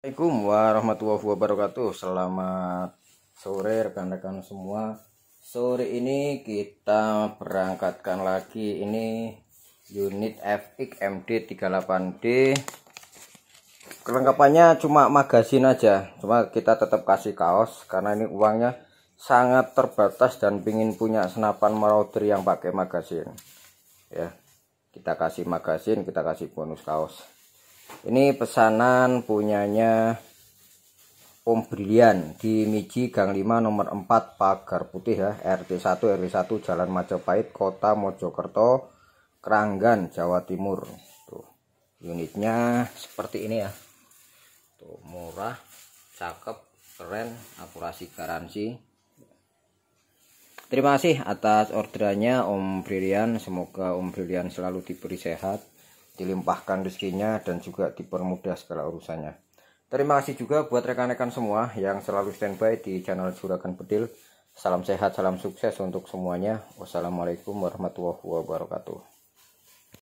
Assalamualaikum warahmatullahi wabarakatuh Selamat sore rekan-rekan semua Sore ini kita berangkatkan lagi Ini unit FX MD38D Kelengkapannya cuma magasin aja Cuma kita tetap kasih kaos Karena ini uangnya sangat terbatas Dan pingin punya senapan marauder yang pakai magasin Ya kita kasih magasin, kita kasih bonus kaos ini pesanan punyanya Om Brilian di Miji Gang 5 nomor 4 Pagar Putih ya RT 1 RW 1 Jalan Majapahit Kota Mojokerto Keranggan Jawa Timur tuh unitnya seperti ini ya tuh murah cakep keren akurasi garansi terima kasih atas orderannya Om Brilian semoga Om Brilian selalu diberi sehat dilimpahkan rezekinya dan juga dipermudah segala urusannya. Terima kasih juga buat rekan-rekan semua yang selalu standby di channel Juragan Bedil. Salam sehat, salam sukses untuk semuanya. Wassalamualaikum warahmatullahi wabarakatuh.